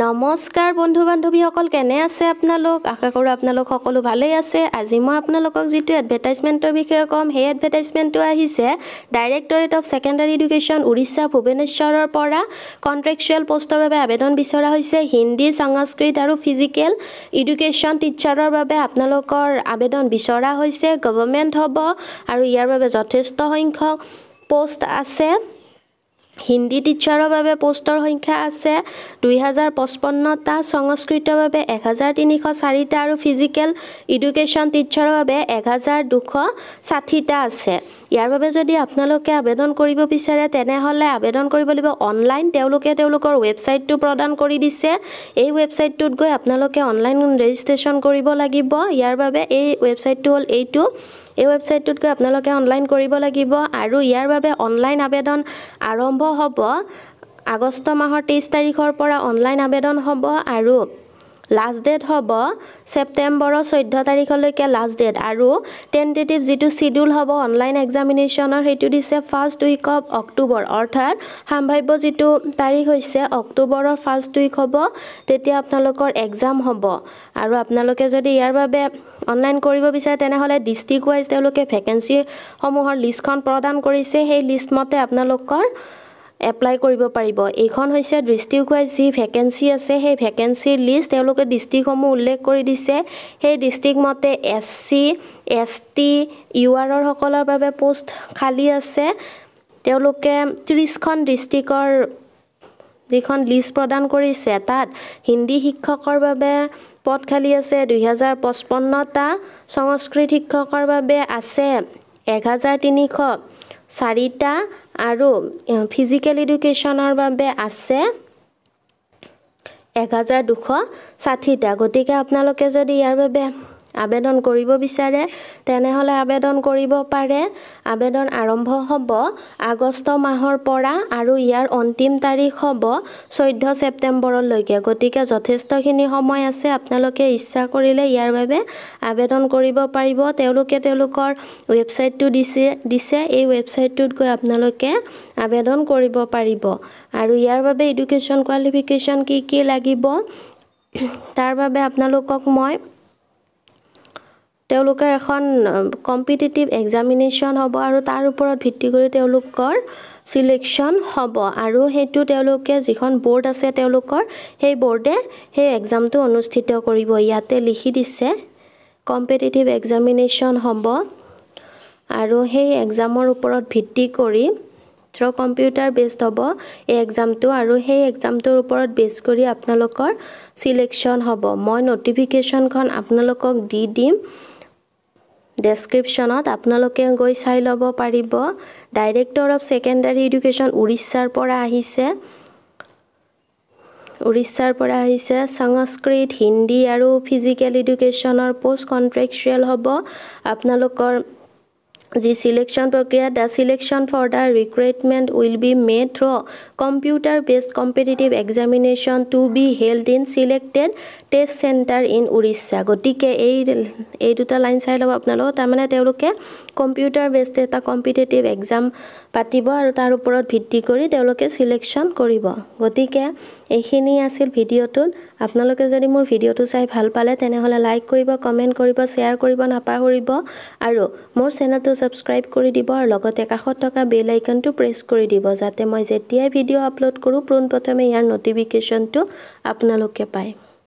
নমস্কাৰ বন্ধু বান্ধৱীসকল কেনে আছে আপোনালোক আশা কৰোঁ আপোনালোক সকলো ভালেই আছে আজি মই আপোনালোকক যিটো এডভাৰটাইজমেণ্টৰ বিষয়ে ক'ম সেই এডভাৰটাইজমেণ্টটো আহিছে directorate of secondary education Orissa ভুৱনেশ্বৰৰ পৰা কণ্ট্ৰেকচুৱেল পষ্টৰ বাবে আবেদন বিচৰা হৈছে হিন্দী সংস্কৃত আৰু ফিজিকেল এডুকেশ্যন টিচাৰৰ বাবে আপোনালোকৰ আবেদন বিচৰা হৈছে গভৰ্ণমেণ্ট হ'ব আৰু ইয়াৰ বাবে যথেষ্ট সংখ্যক পষ্ট আছে হিন্দী টিচাৰৰ বাবে পোষ্টৰ সংখ্যা আছে দুহেজাৰ পঁচপন্নটা সংস্কৃতৰ বাবে এহেজাৰ তিনিশ চাৰিটা আৰু ফিজিকেল ইডুকেশ্যন টিচাৰৰ বাবে এহেজাৰ দুশ ষাঠিটা আছে ইয়াৰ বাবে যদি আপোনালোকে আবেদন কৰিব বিচাৰে তেনেহ'লে আবেদন কৰিব লাগিব অনলাইন তেওঁলোকে তেওঁলোকৰ ৱেবছাইটটো প্ৰদান কৰি দিছে এই ৱেবছাইটটোত গৈ আপোনালোকে অনলাইন ৰেজিষ্ট্ৰেশ্যন কৰিব লাগিব ইয়াৰ বাবে এই ৱেবছাইটটো হ'ল এইটো এই ৱেবছাইটটোত গৈ আপোনালোকে অনলাইন কৰিব লাগিব আৰু ইয়াৰ বাবে অনলাইন আবেদন আৰম্ভ হ'ব আগষ্ট মাহৰ তেইছ তাৰিখৰ পৰা অনলাইন আবেদন হ'ব আৰু লাষ্ট ডেট হ'ব ছেপ্টেম্বৰৰ চৈধ্য তাৰিখলৈকে লাষ্ট ডেট আৰু টেণ্টেটিভ যিটো চিডিউল হ'ব অনলাইন এক্সামিনেশ্যনৰ সেইটো দিছে ফাৰ্ষ্ট উইক অফ অক্টোবৰ অৰ্থাৎ সাম্ভাব্য যিটো তাৰিখ হৈছে অক্টোবৰৰ ফাৰ্ষ্ট উইক হ'ব তেতিয়া আপোনালোকৰ এক্সাম হ'ব আৰু আপোনালোকে যদি ইয়াৰ বাবে অনলাইন কৰিব বিচাৰে তেনেহ'লে ডিষ্ট্ৰিক্ট ৱাইজ তেওঁলোকে ভেকেঞ্চিসমূহৰ লিষ্টখন প্ৰদান কৰিছে সেই লিষ্ট আপোনালোকৰ এপ্লাই কৰিব পাৰিব এইখন হৈছে ৱাইজ যি ভেকেঞ্চি আছে সেই ভেকেঞ্চিৰ লিষ্ট তেওঁলোকে ডিষ্ট্ৰিক্টসমূহ উল্লেখ কৰি দিছে সেই ডিষ্ট্ৰিক্ট মতে S C S T U আৰৰসকলৰ বাবে পোষ্ট খালী আছে তেওঁলোকে ত্ৰিছখন ডিষ্ট্ৰিকৰ যিখন লিষ্ট প্ৰদান কৰিছে তাত হিন্দী শিক্ষকৰ বাবে পদ খালী আছে দুহেজাৰ পঁচপন্নটা সংস্কৃত শিক্ষকৰ বাবে আছে এক হাজাৰ তিনিশ চাৰিটা আৰু ফিজিকেল এডুকেশ্যনৰ বাবে আছে এক হাজাৰ দুশ ষাঠিটা গতিকে আপোনালোকে যদি ইয়াৰ বাবে আবেদন কৰিব বিচাৰে তেনেহ'লে আবেদন কৰিব পাৰে আবেদন আৰম্ভ হ'ব আগষ্ট মাহৰ পৰা আৰু ইয়াৰ অন্তিম তাৰিখ হ'ব চৈধ্য ছেপ্টেম্বৰলৈকে গতিকে যথেষ্টখিনি সময় আছে আপোনালোকে ইচ্ছা কৰিলে ইয়াৰ বাবে আবেদন কৰিব পাৰিব তেওঁলোকে তেওঁলোকৰ ৱেবছাইটটো দিছে দিছে এই ৱেবছাইটটোত গৈ আপোনালোকে আবেদন কৰিব পাৰিব আৰু ইয়াৰ বাবে এডুকেশ্যন কোৱালিফিকেশ্যন কি কি লাগিব তাৰ বাবে আপোনালোকক মই তেওঁলোকে এখন কম্পিটিটিভ এক্সামিনেশ্যন হ'ব আৰু তাৰ ওপৰত ভিত্তি কৰি তেওঁলোকৰ চিলেকশ্যন হ'ব আৰু সেইটো তেওঁলোকে যিখন বৰ্ড আছে তেওঁলোকৰ সেই বৰ্ডে সেই এক্সামটো অনুষ্ঠিত কৰিব ইয়াতে লিখি দিছে কম্পিটিটিভ এক্সামিনেশ্যন হ'ব আৰু সেই এক্সামৰ ওপৰত ভিত্তি কৰি থ্ৰ কম্পিউটাৰ বেছড হ'ব এই এক্সামটো আৰু সেই এক্সামটোৰ ওপৰত বেছ কৰি আপোনালোকৰ চিলেকশ্যন হ'ব মই নটিফিকেশ্যনখন আপোনালোকক দি দিম ডেছক্ৰিপশ্যনত আপোনালোকে গৈ চাই ল'ব পাৰিব ডাইৰেক্টৰ অফ ছেকেণ্ডাৰী এডুকেশ্যন উৰিষ্যাৰ পৰা আহিছে উৰিষ্যাৰ পৰা আহিছে সংস্কৃত হিন্দী আৰু ফিজিকেল এডুকেশ্যনৰ প'ষ্ট কণ্ট্ৰেকচুৱেল হ'ব আপোনালোকৰ যি চিলেকশ্যন প্ৰক্ৰিয়া the selection for the recruitment will be made through computer based competitive examination to be held in selected test centre in Orissa গতিকে এই এই দুটা লাইন চাই ল'ব আপোনালোকক তাৰমানে তেওঁলোকে কম্পিউটাৰ বেছড এটা কম্পিটিটিভ এক্সাম পাতিব আৰু তাৰ ওপৰত ভিত্তি কৰি তেওঁলোকে চিলেকশ্যন কৰিব গতিকে এইখিনি আছিল ভিডিঅ'টোত আপোনালোকে যদি মোৰ ভিডিঅ'টো চাই ভাল পালে তেনেহ'লে লাইক কৰিব কমেণ্ট কৰিব শ্বেয়াৰ কৰিব নাপাহৰিব আৰু মোৰ চেনেলটো ছাবস্ক্ৰাইব কৰি দিব আৰু লগতে কাষত থকা বেল আইকনটো প্ৰেছ কৰি দিব যাতে মই যেতিয়াই ভিডিঅ' আপলোড কৰোঁ পোনপ্ৰথমে ইয়াৰ নটিফিকেশ্যনটো আপোনালোকে পায়